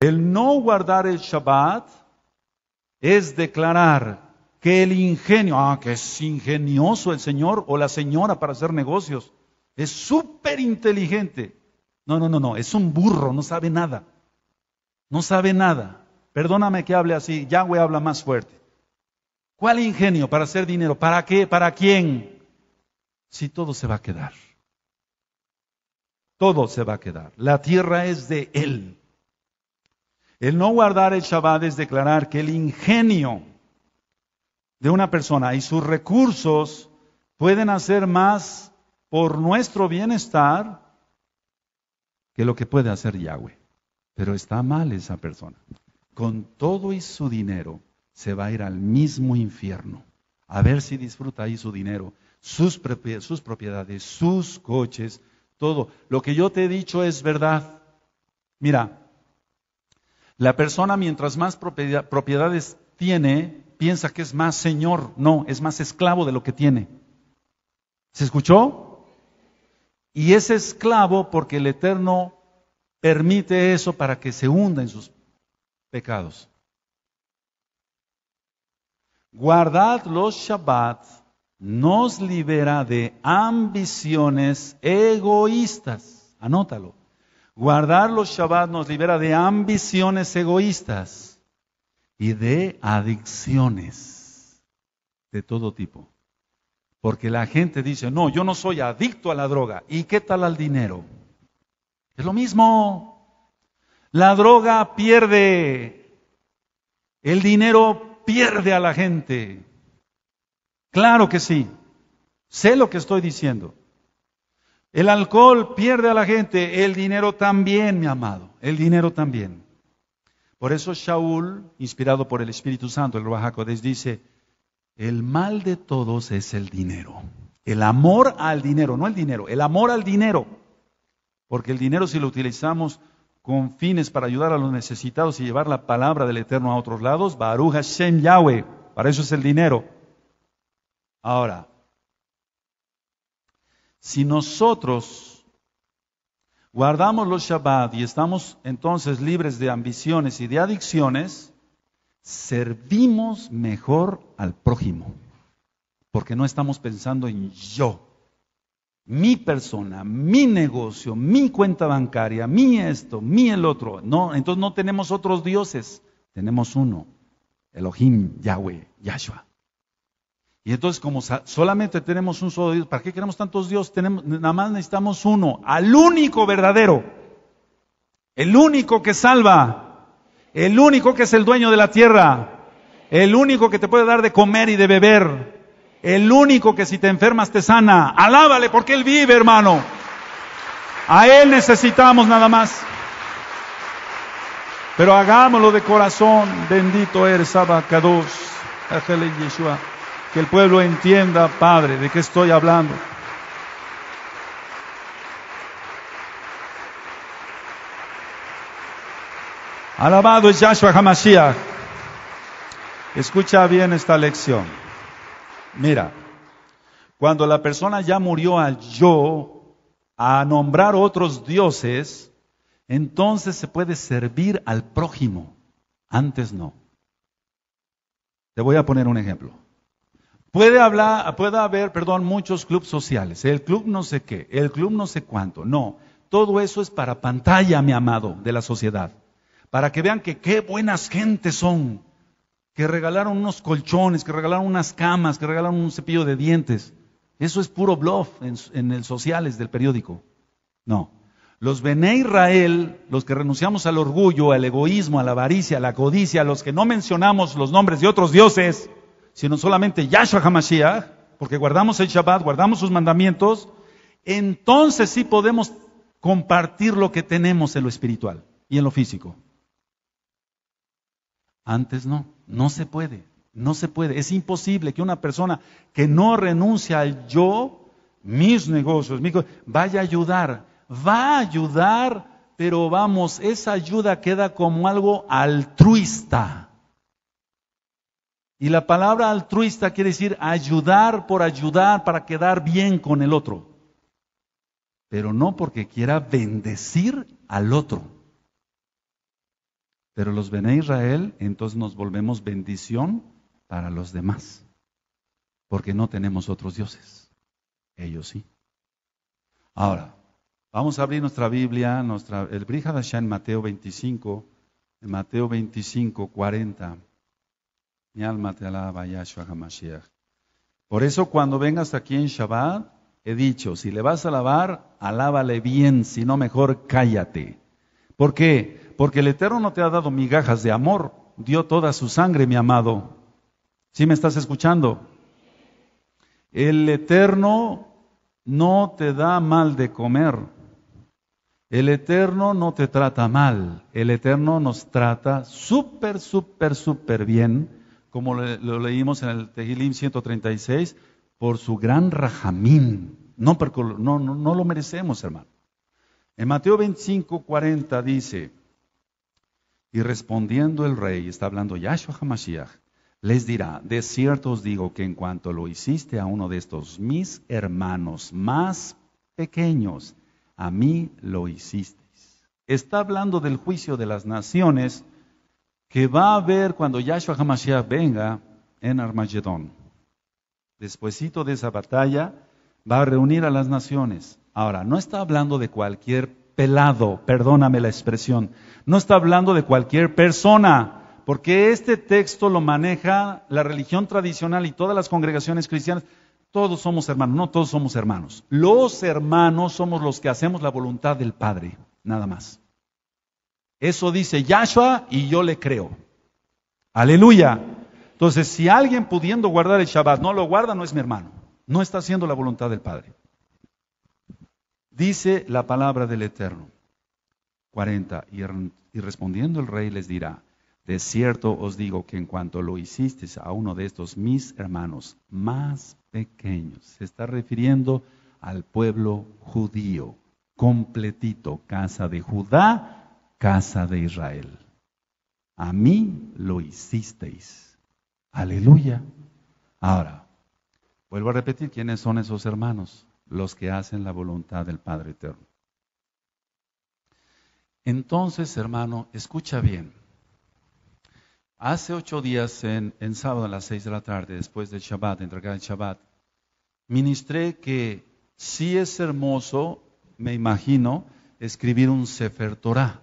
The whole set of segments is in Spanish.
El no guardar el Shabbat es declarar que el ingenio, ah, que es ingenioso el señor o la señora para hacer negocios, es súper inteligente. No, no, no, no, es un burro, no sabe nada. No sabe nada. Perdóname que hable así, Ya Yahweh habla más fuerte. ¿Cuál ingenio para hacer dinero? ¿Para qué? ¿Para quién? Si todo se va a quedar. Todo se va a quedar. La tierra es de él. El no guardar el Shabbat es declarar que el ingenio de una persona y sus recursos pueden hacer más por nuestro bienestar que lo que puede hacer Yahweh. Pero está mal esa persona. Con todo y su dinero se va a ir al mismo infierno. A ver si disfruta ahí su dinero, sus, propiedades, sus coches, todo. Lo que yo te he dicho es verdad. Mira, la persona mientras más propiedades tiene, piensa que es más señor. No, es más esclavo de lo que tiene. ¿Se escuchó? Y es esclavo porque el Eterno permite eso para que se hunda en sus pecados. Guardad los Shabbat nos libera de ambiciones egoístas. Anótalo. Guardar los Shabbat nos libera de ambiciones egoístas y de adicciones de todo tipo. Porque la gente dice, no, yo no soy adicto a la droga. ¿Y qué tal al dinero? Es lo mismo. La droga pierde. El dinero pierde a la gente. Claro que sí. Sé lo que estoy diciendo. El alcohol pierde a la gente, el dinero también, mi amado, el dinero también. Por eso Shaul, inspirado por el Espíritu Santo, el Ruajacodes dice, el mal de todos es el dinero. El amor al dinero, no el dinero, el amor al dinero. Porque el dinero si lo utilizamos con fines para ayudar a los necesitados y llevar la palabra del Eterno a otros lados, Baruch Hashem Yahweh, para eso es el dinero. Ahora, si nosotros guardamos los Shabbat y estamos entonces libres de ambiciones y de adicciones, servimos mejor al prójimo, porque no estamos pensando en yo, mi persona, mi negocio, mi cuenta bancaria, mi esto, mi el otro. No, entonces no tenemos otros dioses, tenemos uno, Elohim, Yahweh, Yahshua. Y entonces, como solamente tenemos un solo Dios, ¿para qué queremos tantos Dios? Tenemos, nada más necesitamos uno, al único verdadero, el único que salva, el único que es el dueño de la tierra, el único que te puede dar de comer y de beber, el único que si te enfermas te sana. Alábale porque Él vive, hermano. A Él necesitamos nada más. Pero hagámoslo de corazón. Bendito eres, Abacados. Yeshua. Que el pueblo entienda, Padre, de qué estoy hablando. Alabado es Yahshua Hamashiach. Escucha bien esta lección. Mira, cuando la persona ya murió al yo, a nombrar otros dioses, entonces se puede servir al prójimo. Antes no. Te voy a poner un ejemplo. Puede hablar, haber, perdón, muchos clubes sociales, el club no sé qué, el club no sé cuánto. No, todo eso es para pantalla, mi amado, de la sociedad. Para que vean que qué buenas gentes son, que regalaron unos colchones, que regalaron unas camas, que regalaron un cepillo de dientes. Eso es puro bluff en, el sociales del periódico. No. Los Bené Israel, los que renunciamos al orgullo, al egoísmo, a la avaricia, a la codicia, los que no mencionamos los nombres de otros dioses, sino solamente Yahshua HaMashiach, porque guardamos el Shabbat, guardamos sus mandamientos, entonces sí podemos compartir lo que tenemos en lo espiritual y en lo físico. Antes no, no se puede, no se puede. Es imposible que una persona que no renuncia al yo, mis negocios, vaya a ayudar. Va a ayudar, pero vamos, esa ayuda queda como algo altruista. Y la palabra altruista quiere decir ayudar por ayudar para quedar bien con el otro. Pero no porque quiera bendecir al otro. Pero los a Israel, entonces nos volvemos bendición para los demás. Porque no tenemos otros dioses. Ellos sí. Ahora, vamos a abrir nuestra Biblia, nuestra, el ya en Mateo 25, Mateo 25, 40. Mi alma te alaba, Yahshua HaMashiach. Por eso cuando vengas aquí en Shabbat, he dicho, si le vas a alabar, alábale bien, si no mejor cállate. ¿Por qué? Porque el Eterno no te ha dado migajas de amor, dio toda su sangre, mi amado. ¿Sí me estás escuchando? El Eterno no te da mal de comer. El Eterno no te trata mal. El Eterno nos trata súper, súper, súper bien como lo leímos en el Tehilim 136, por su gran rajamín. No, no, no, lo merecemos, hermano. En Mateo 25, 40 dice, y respondiendo el rey, está hablando Yahshua Hamashiach, les dirá, de cierto os digo que en cuanto lo hiciste a uno de estos mis hermanos más pequeños, a mí lo hicisteis. Está hablando del juicio de las naciones que va a haber cuando Yahshua HaMashiach venga en Armagedón. Despuésito de esa batalla, va a reunir a las naciones. Ahora, no está hablando de cualquier pelado, perdóname la expresión, no está hablando de cualquier persona, porque este texto lo maneja la religión tradicional y todas las congregaciones cristianas. Todos somos hermanos, no todos somos hermanos. Los hermanos somos los que hacemos la voluntad del Padre, nada más. Eso dice Yahshua y yo le creo. Aleluya. Entonces, si alguien pudiendo guardar el Shabbat no lo guarda, no es mi hermano. No está haciendo la voluntad del Padre. Dice la palabra del Eterno. 40. Er, y, respondiendo el rey les dirá, de cierto os digo que en cuanto lo hicisteis a uno de estos mis hermanos más pequeños, se está refiriendo al pueblo judío, completito, casa de Judá, casa de Israel. A mí lo hicisteis. Aleluya. Ahora, vuelvo a repetir quiénes son esos hermanos, los que hacen la voluntad del Padre Eterno. Entonces, hermano, escucha bien. Hace ocho días, en, sábado a las seis de la tarde, después del Shabbat, entregar el Shabbat, ministré que sí es hermoso, me imagino, escribir un Sefer Torah.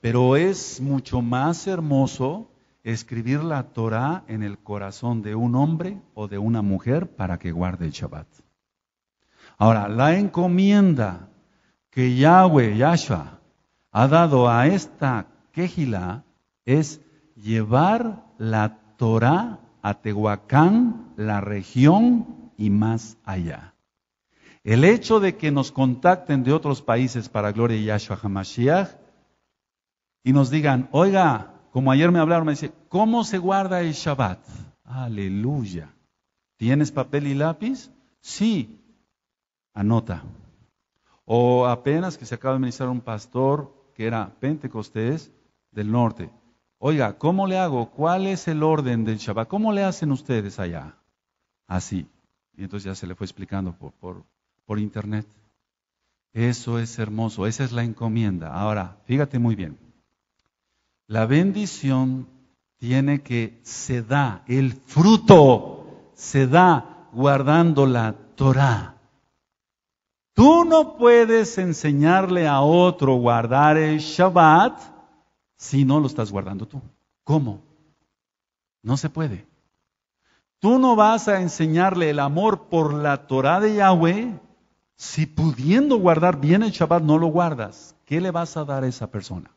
Pero es mucho más hermoso escribir la Torah en el corazón de un hombre o de una mujer para que guarde el Shabbat. Ahora, la encomienda que Yahweh, Yahshua, ha dado a esta quejila es llevar la Torah a Tehuacán, la región y más allá. El hecho de que nos contacten de otros países para gloria de Yahshua Hamashiach y nos digan, oiga, como ayer me hablaron, me dice, ¿cómo se guarda el Shabbat? Aleluya. ¿Tienes papel y lápiz? Sí. Anota. O apenas que se acaba de ministrar un pastor que era pentecostés del norte. Oiga, ¿cómo le hago? ¿Cuál es el orden del Shabbat? ¿Cómo le hacen ustedes allá? Así. Y entonces ya se le fue explicando por, por, por internet. Eso es hermoso, esa es la encomienda. Ahora, fíjate muy bien. La bendición tiene que se da, el fruto se da guardando la Torah. Tú no puedes enseñarle a otro guardar el Shabbat si no lo estás guardando tú. ¿Cómo? No se puede. Tú no vas a enseñarle el amor por la Torah de Yahweh si pudiendo guardar bien el Shabbat no lo guardas. ¿Qué le vas a dar a esa persona?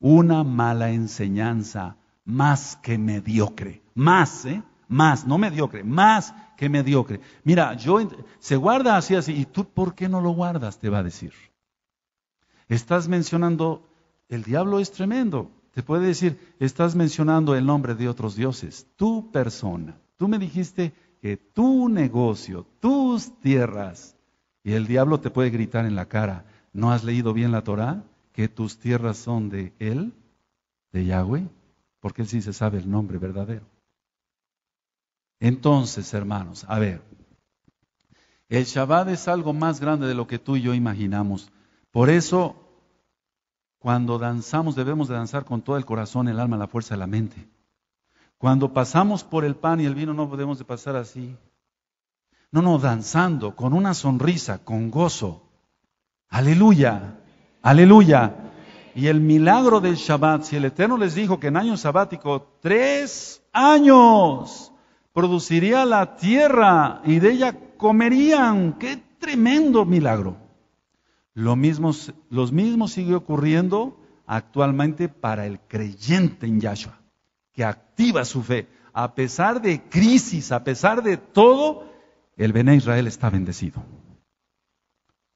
Una mala enseñanza más que mediocre. Más, ¿eh? Más, no mediocre, más que mediocre. Mira, yo se guarda así, así, y tú, ¿por qué no lo guardas? Te va a decir. Estás mencionando, el diablo es tremendo. Te puede decir, estás mencionando el nombre de otros dioses, tu persona. Tú me dijiste que tu negocio, tus tierras, y el diablo te puede gritar en la cara, ¿no has leído bien la Torá? que tus tierras son de Él, de Yahweh, porque Él sí se sabe el nombre verdadero. Entonces, hermanos, a ver, el Shabbat es algo más grande de lo que tú y yo imaginamos. Por eso, cuando danzamos debemos de danzar con todo el corazón, el alma, la fuerza, la mente. Cuando pasamos por el pan y el vino no podemos de pasar así. No, no, danzando, con una sonrisa, con gozo. Aleluya. Aleluya. Y el milagro del Shabbat, si el Eterno les dijo que en año sabático, tres años produciría la tierra y de ella comerían, qué tremendo milagro. Lo mismo, los mismo sigue ocurriendo actualmente para el creyente en Yahshua, que activa su fe. A pesar de crisis, a pesar de todo, el Bené Israel está bendecido.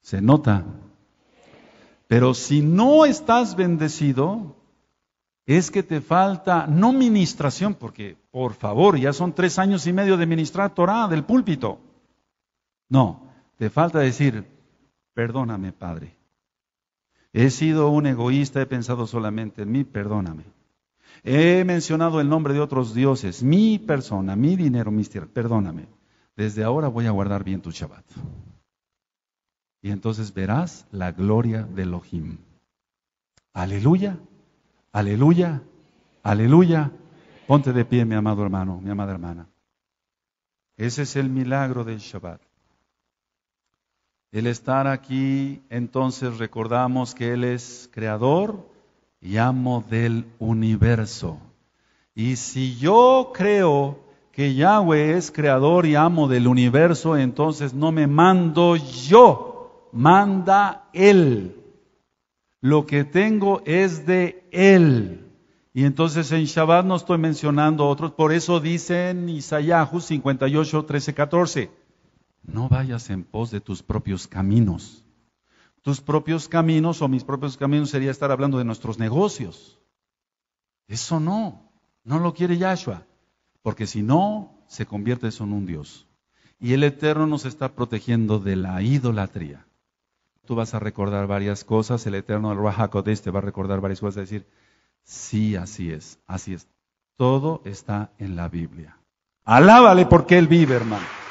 Se nota pero si no estás bendecido, es que te falta no ministración, porque por favor, ya son tres años y medio de ministrar Torah del púlpito. No, te falta decir, perdóname Padre. He sido un egoísta, he pensado solamente en mí, perdóname. He mencionado el nombre de otros dioses, mi persona, mi dinero, mi tierra, perdóname. Desde ahora voy a guardar bien tu Shabbat y entonces verás la gloria de Elohim. Aleluya, aleluya, aleluya. Ponte de pie, mi amado hermano, mi amada hermana. Ese es el milagro del Shabbat. El estar aquí, entonces recordamos que Él es creador y amo del universo. Y si yo creo que Yahweh es creador y amo del universo, entonces no me mando yo manda Él. Lo que tengo es de Él. Y entonces en Shabbat no estoy mencionando otros, por eso dicen Isaías 58, 13, 14, no vayas en pos de tus propios caminos. Tus propios caminos o mis propios caminos sería estar hablando de nuestros negocios. Eso no, no lo quiere Yahshua, porque si no, se convierte eso en un Dios. Y el Eterno nos está protegiendo de la idolatría tú vas a recordar varias cosas, el Eterno, el de te va a recordar varias cosas, a decir, sí, así es, así es. Todo está en la Biblia. Alábale porque Él vive, hermano.